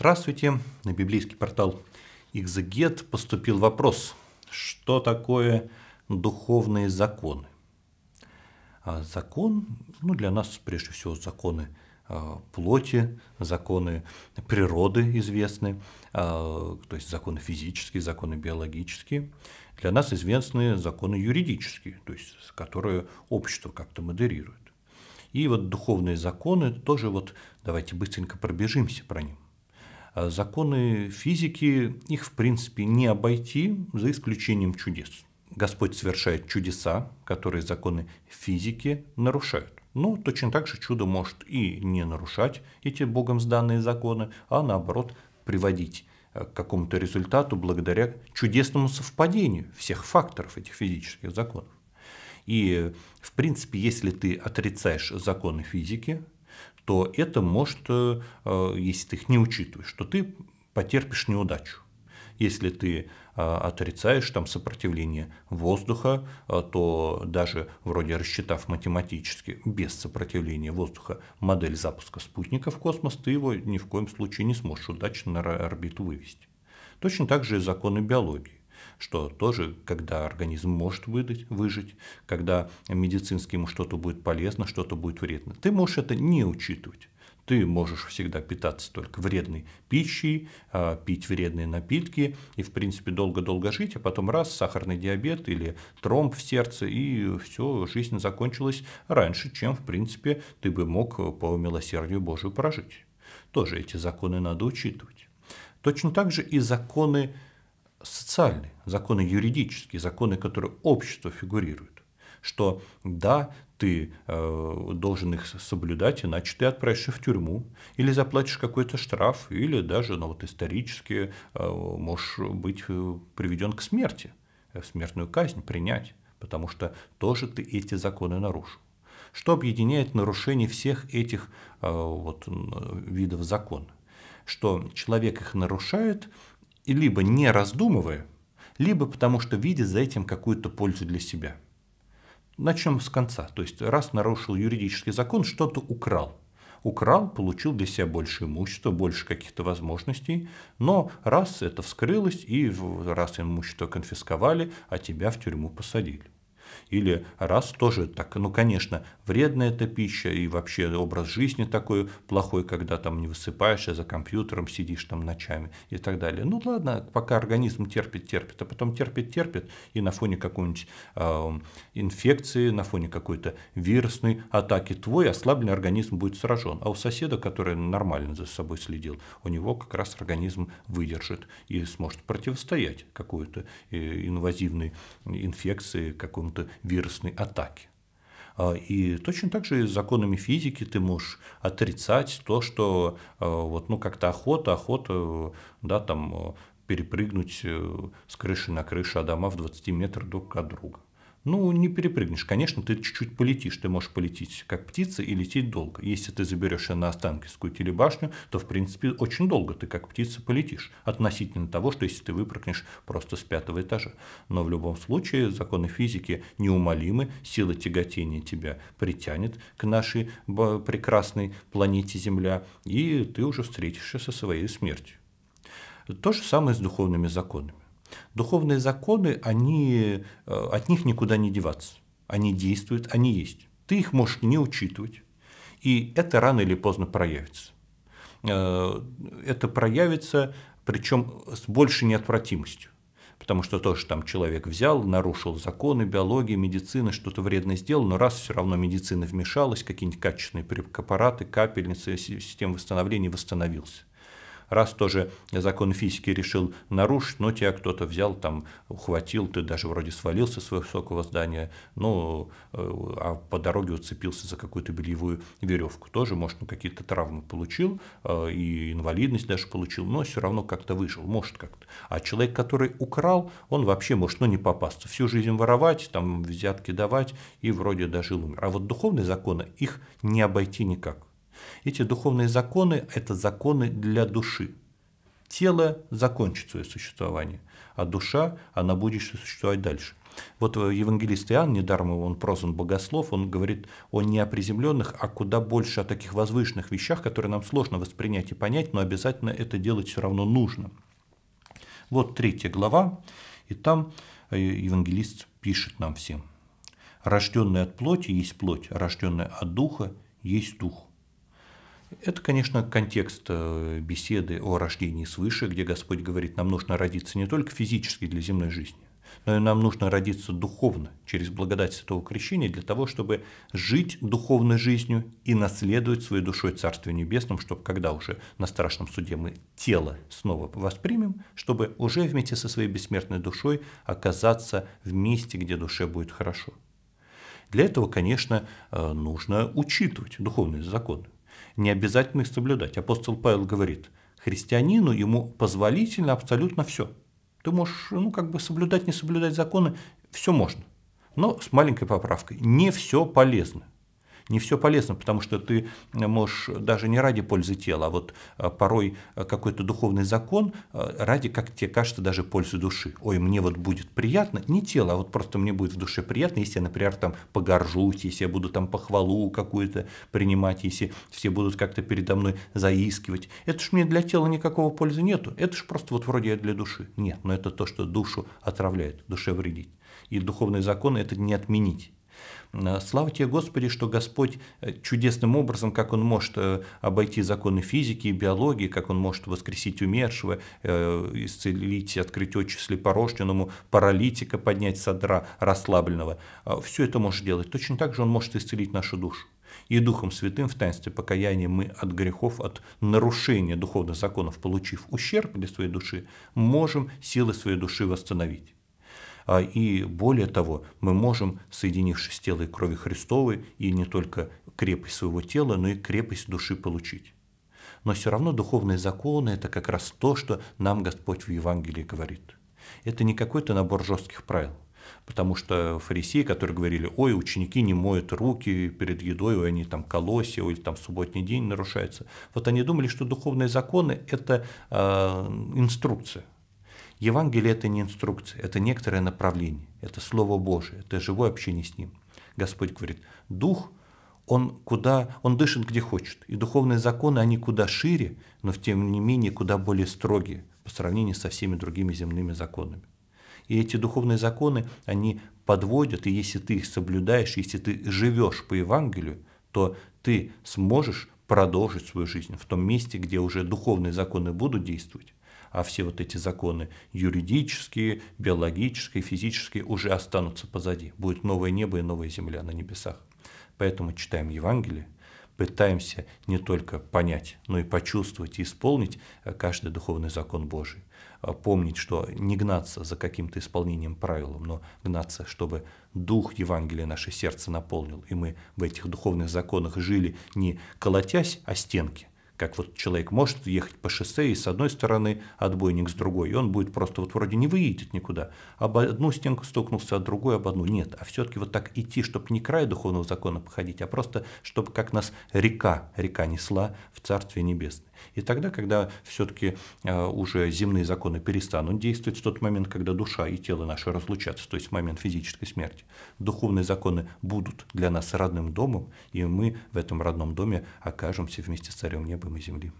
Здравствуйте! На библейский портал «Экзегет» поступил вопрос, что такое духовные законы? А закон, ну для нас прежде всего законы а, плоти, законы природы известны, а, то есть законы физические, законы биологические. Для нас известны законы юридические, то есть которые общество как-то модерирует. И вот духовные законы тоже вот давайте быстренько пробежимся про них. А законы физики, их в принципе не обойти, за исключением чудес. Господь совершает чудеса, которые законы физики нарушают. но ну, точно так же чудо может и не нарушать эти богом сданные законы, а наоборот приводить э, к какому-то результату благодаря чудесному совпадению всех факторов этих физических законов. И, в принципе, если ты отрицаешь законы физики, то это может, э, э, если ты их не учитываешь, что ты потерпишь неудачу. Если ты э, отрицаешь там сопротивление воздуха, то даже вроде рассчитав математически без сопротивления воздуха модель запуска спутника в космос, ты его ни в коем случае не сможешь удачно на орбиту вывести. Точно так же и законы биологии что тоже, когда организм может выдать, выжить, когда медицински ему что-то будет полезно, что-то будет вредно. Ты можешь это не учитывать. Ты можешь всегда питаться только вредной пищей, а, пить вредные напитки и, в принципе, долго-долго жить, а потом раз, сахарный диабет или тромб в сердце, и все, жизнь закончилась раньше, чем, в принципе, ты бы мог по милосердию Божию прожить. Тоже эти законы надо учитывать. Точно так же и законы социальные, законы юридические, законы, которые общество фигурирует, что да, ты э, должен их соблюдать, иначе ты отправишься в тюрьму, или заплатишь какой-то штраф, или даже ну, вот исторически э, можешь быть э, приведен к смерти, э, смертную казнь принять, потому что тоже ты эти законы нарушил. Что объединяет нарушение всех этих э, вот, видов закона? Что человек их нарушает, и либо не раздумывая, либо потому что видит за этим какую-то пользу для себя. Начнем с конца. То есть, раз нарушил юридический закон, что-то украл. Украл, получил для себя больше имущества, больше каких-то возможностей, но раз это вскрылось, и раз имущество конфисковали, а тебя в тюрьму посадили. Или раз тоже так, ну, конечно, вредная эта пища, и вообще образ жизни такой плохой, когда там не высыпаешься, за компьютером сидишь там ночами и так далее. Ну, ладно, пока организм терпит, терпит, а потом терпит, терпит, и на фоне какой-нибудь э, инфекции, на фоне какой-то вирусной атаки твой ослабленный организм будет сражен. А у соседа, который нормально за собой следил, у него как раз организм выдержит и сможет противостоять какой-то э, инвазивной инфекции, какому-то какой-то вирусной атаки. А, и точно так же и законами физики ты можешь отрицать то, что а, вот, ну, как-то охота, охота, да, там, а, перепрыгнуть э, с крыши на крышу, а дома в 20 метрах друг от друга. Ну, не перепрыгнешь. Конечно, ты чуть-чуть полетишь. Ты можешь полететь как птица и лететь долго. Если ты заберешься на Останкинскую телебашню, то, в принципе, очень долго ты как птица полетишь. Относительно того, что если ты выпрыгнешь просто с пятого этажа. Но в любом случае законы физики неумолимы. Сила тяготения тебя притянет к нашей прекрасной планете Земля. И ты уже встретишься со своей смертью. То же самое с духовными законами духовные законы, они, э, от них никуда не деваться. Они действуют, они есть. Ты их можешь не учитывать, и это рано или поздно проявится. Э, это проявится, причем с большей неотвратимостью. Потому что то, что там человек взял, нарушил законы, биологии, медицины, что-то вредное сделал, но раз все равно медицина вмешалась, какие-нибудь качественные препараты, капельницы, система восстановления восстановился раз тоже закон физики решил нарушить, но тебя кто-то взял, там, ухватил, ты даже вроде свалился с высокого здания, ну, а по дороге уцепился за какую-то бельевую веревку. Тоже, может, ну, какие-то травмы получил, э, и инвалидность даже получил, но все равно как-то вышел, может как-то. А человек, который украл, он вообще может, ну, не попасться. Всю жизнь воровать, там, взятки давать, и вроде дожил умер. А вот духовные законы, их не обойти никак. Эти духовные законы – это законы для души. Тело закончит свое существование, а душа, она будет существовать дальше. Вот э, евангелист Иоанн, недаром он прозван богослов, он говорит о не о приземленных, а куда больше о таких возвышенных вещах, которые нам сложно воспринять и понять, но обязательно это делать все равно нужно. Вот третья глава, и там э, евангелист пишет нам всем. «Рожденный от плоти есть плоть, а рожденный от духа есть дух. Это, конечно, контекст э, беседы о рождении свыше, где Господь говорит, нам нужно родиться не только физически для земной жизни, но и нам нужно родиться духовно через благодать Святого Крещения для того, чтобы жить духовной жизнью и наследовать своей душой Царствие Небесным, чтобы когда уже на страшном суде мы тело снова воспримем, чтобы уже вместе со своей бессмертной душой оказаться в месте, где душе будет хорошо. Для этого, конечно, э, нужно учитывать духовные законы не обязательно их соблюдать. Апостол Павел говорит, христианину ему позволительно абсолютно все. Ты можешь, ну, как бы соблюдать, не соблюдать законы, все можно. Но с маленькой поправкой. Не все полезно не все полезно, потому что ты можешь даже не ради пользы тела, а вот э, порой э, какой-то духовный закон э, ради, как тебе кажется, даже пользы души. Ой, мне вот будет приятно, не тело, а вот просто мне будет в душе приятно, если я, например, там погоржусь, если я буду там похвалу какую-то принимать, если все будут как-то передо мной заискивать. Это ж мне для тела никакого пользы нету, это ж просто вот вроде для души. Нет, но это то, что душу отравляет, душе вредит. И духовные законы это не отменить. Э, слава тебе, Господи, что Господь э, чудесным образом, как Он может э, обойти законы физики и биологии, как Он может воскресить умершего, исцелить, открыть очи слепорожденному, паралитика поднять садра расслабленного. Все это может делать. Точно так же Он может исцелить нашу душу. И Духом Святым в таинстве покаяния мы от грехов, от нарушения духовных законов, получив ущерб для своей души, можем силы своей души восстановить. А, и более того, мы можем, соединившись тело и крови Христовой, и не только крепость своего тела, но и крепость души получить. Но все равно духовные законы – это как раз то, что нам Господь в Евангелии говорит. Это не какой-то набор жестких правил, потому что фарисеи, которые говорили, ой, ученики не моют руки перед едой, ой, они там колосья, или там субботний день нарушается, вот они думали, что духовные законы – это э, инструкция – Евангелие – это не инструкция, это некоторое направление, это Слово Божие, это живое общение с Ним. Господь говорит, Дух, он, куда, он дышит где хочет, и духовные законы, они куда шире, но тем не менее куда более строгие по сравнению со всеми другими земными законами. И эти духовные законы, они подводят, и если ты их соблюдаешь, если ты живешь по Евангелию, то ты сможешь продолжить свою жизнь в том месте, где уже духовные законы будут действовать, а все вот эти законы юридические, биологические, физические уже останутся позади. Будет новое небо и новая земля на небесах. Поэтому читаем Евангелие, пытаемся не только понять, но и почувствовать и исполнить э, каждый духовный закон Божий. Э, помнить, что не гнаться за каким-то исполнением правилом, но гнаться, чтобы Дух Евангелия наше сердце наполнил, и мы в этих духовных законах жили не колотясь о стенки – как вот человек может ехать по шоссе, и с одной стороны отбойник с другой, и он будет просто вот вроде не выедет никуда. Об одну стенку стукнулся, а другой об одну. Нет, а все-таки вот так идти, чтобы не край духовного закона походить, а просто чтобы как нас река, река несла в Царствие Небесное. И тогда, когда все-таки э, уже земные законы перестанут действовать в тот момент, когда душа и тело наши разлучатся, то есть в момент физической смерти, духовные законы будут для нас родным домом, и мы в этом родном доме окажемся вместе с Царем небом и земли.